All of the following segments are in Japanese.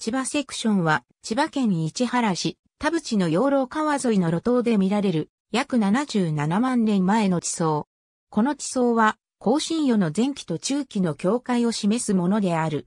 千葉セクションは、千葉県市原市、田淵の養老川沿いの路頭で見られる、約77万年前の地層。この地層は、更新予の前期と中期の境界を示すものである。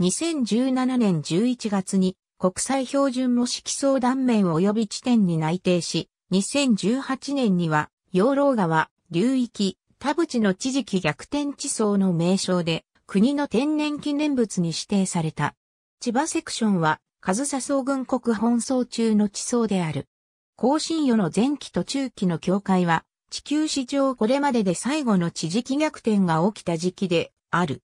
2017年11月に、国際標準模式層断面及び地点に内定し、2018年には、養老川、流域、田淵の地磁気逆転地層の名称で、国の天然記念物に指定された。千葉セクションは、カズサ総軍国本草中の地層である。甲新世の前期と中期の境界は、地球史上これまでで最後の地磁気逆転が起きた時期である。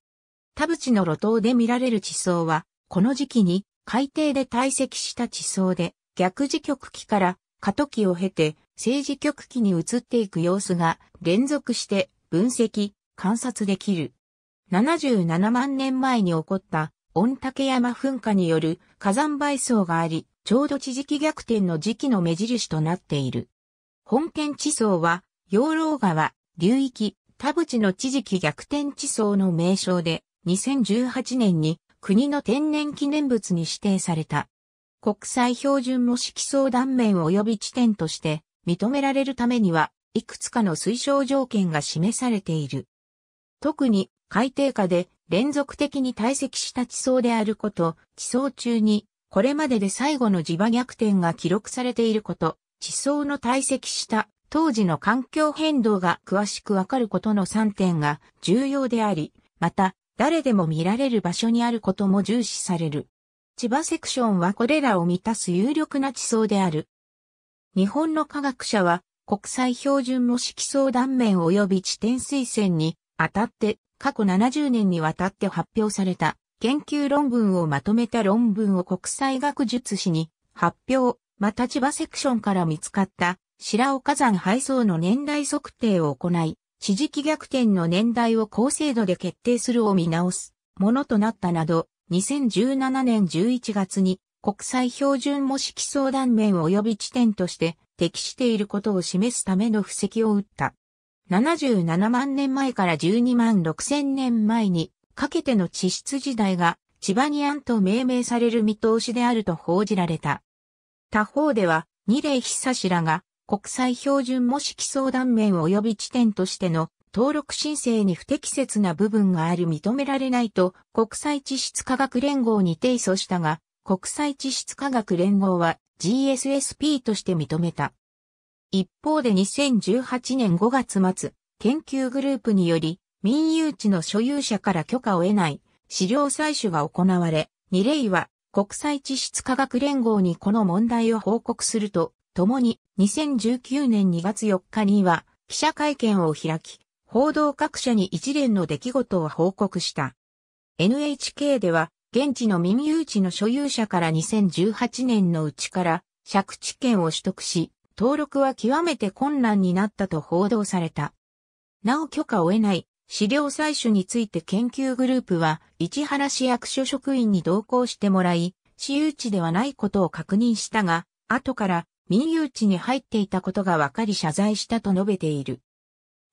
田淵の路頭で見られる地層は、この時期に海底で堆積した地層で、逆磁極期から過渡期を経て、政治極期に移っていく様子が連続して分析、観察できる。77万年前に起こった御嶽山噴火による火山倍層があり、ちょうど地磁気逆転の時期の目印となっている。本県地層は、養老川、流域、田淵の地磁気逆転地層の名称で、2018年に国の天然記念物に指定された。国際標準模式層断面及び地点として認められるためには、いくつかの推奨条件が示されている。特に海底下で連続的に堆積した地層であること、地層中に、これまでで最後の磁場逆転が記録されていること、地層の堆積した当時の環境変動が詳しくわかることの3点が重要であり、また、誰でも見られる場所にあることも重視される。千葉セクションはこれらを満たす有力な地層である。日本の科学者は国際標準模式層断面及び地点推薦にあたって過去70年にわたって発表された研究論文をまとめた論文を国際学術誌に発表、また千葉セクションから見つかった白岡山配送の年代測定を行い、地磁気逆転の年代を高精度で決定するを見直すものとなったなど、2017年11月に国際標準模式相談面及び地点として適していることを示すための布石を打った。77万年前から12万6千年前にかけての地質時代がチバニアンと命名される見通しであると報じられた。他方では、二例サシラが国際標準模式相談面及び地点としての登録申請に不適切な部分がある認められないと国際地質科学連合に提訴したが、国際地質科学連合は GSSP として認めた。一方で2018年5月末、研究グループにより、民有地の所有者から許可を得ない資料採取が行われ、二例は国際地質科学連合にこの問題を報告すると、ともに2019年2月4日には記者会見を開き、報道各社に一連の出来事を報告した。NHK では、現地の民有地の所有者から2018年のうちから借地権を取得し、登録は極めて困難になったと報道された。なお許可を得ない資料採取について研究グループは市原市役所職員に同行してもらい、私有地ではないことを確認したが、後から民有地に入っていたことが分かり謝罪したと述べている。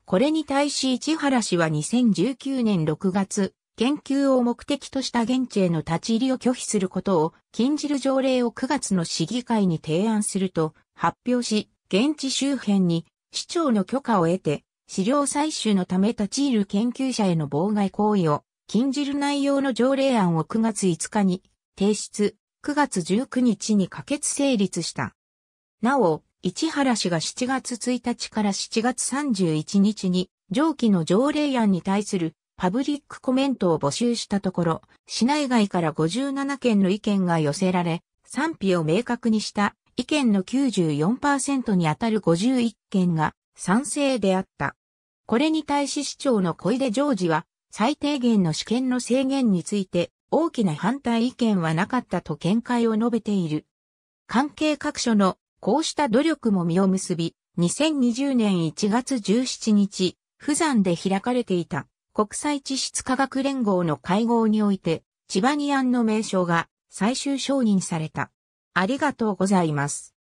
これに対し市原氏は2019年6月、研究を目的とした現地への立ち入りを拒否することを禁じる条例を9月の市議会に提案すると、発表し、現地周辺に市長の許可を得て、資料採集のため立ち入る研究者への妨害行為を禁じる内容の条例案を9月5日に提出、9月19日に可決成立した。なお、市原氏が7月1日から7月31日に上記の条例案に対するパブリックコメントを募集したところ、市内外から57件の意見が寄せられ、賛否を明確にした意見の94%にあたる51件が賛成であった。これに対し市長の小出ジョージは、最低限の試験の制限について大きな反対意見はなかったと見解を述べている。関係各所のこうした努力も実を結び、2020年1月17日、釜山で開かれていた国際地質科学連合の会合において、チバニアンの名称が最終承認された。ありがとうございます。